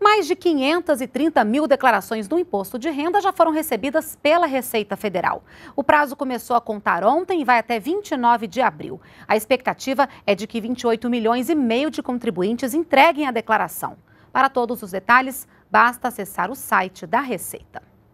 Mais de 530 mil declarações do imposto de renda já foram recebidas pela Receita Federal. O prazo começou a contar ontem e vai até 29 de abril. A expectativa é de que 28 milhões e meio de contribuintes entreguem a declaração. Para todos os detalhes, basta acessar o site da Receita.